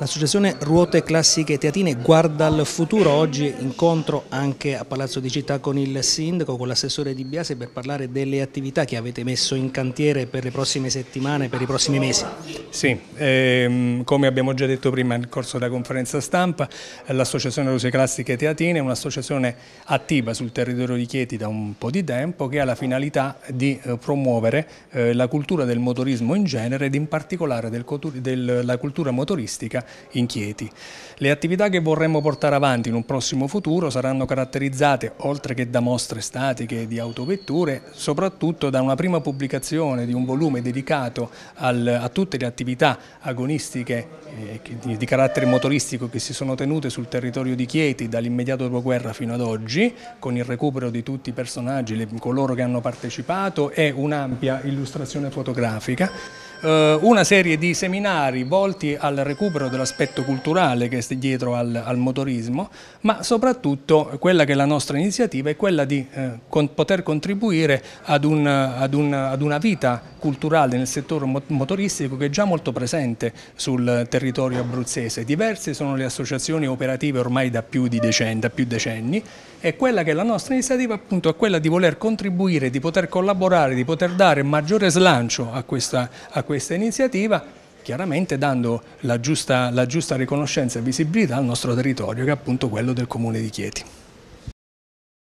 L'associazione Ruote Classiche Teatine guarda al futuro, oggi incontro anche a Palazzo di Città con il sindaco, con l'assessore Di Biase per parlare delle attività che avete messo in cantiere per le prossime settimane, per i prossimi mesi. Sì, ehm, come abbiamo già detto prima nel corso della conferenza stampa, l'associazione Ruote Classiche Teatine è un'associazione attiva sul territorio di Chieti da un po' di tempo che ha la finalità di eh, promuovere eh, la cultura del motorismo in genere ed in particolare del, della cultura motoristica in Chieti. Le attività che vorremmo portare avanti in un prossimo futuro saranno caratterizzate, oltre che da mostre statiche di autovetture, soprattutto da una prima pubblicazione di un volume dedicato al, a tutte le attività agonistiche eh, di, di carattere motoristico che si sono tenute sul territorio di Chieti dall'immediato dopoguerra fino ad oggi, con il recupero di tutti i personaggi, le, coloro che hanno partecipato e un'ampia illustrazione fotografica. Eh, una serie di seminari volti al recupero dell'aspetto culturale che è dietro al, al, motorismo, ma soprattutto quella che è la nostra iniziativa è quella di eh, con, poter contribuire ad, un, ad, un, ad, una vita culturale nel settore motoristico che è già molto presente sul territorio abruzzese. Diverse sono le associazioni operative ormai da più di decenni, da più decenni e quella che è la nostra iniziativa appunto è quella di voler contribuire, di poter collaborare, di poter dare maggiore slancio a questa, a questa iniziativa, chiaramente dando la giusta, la giusta riconoscenza e visibilità al nostro territorio che è appunto quello del Comune di Chieti.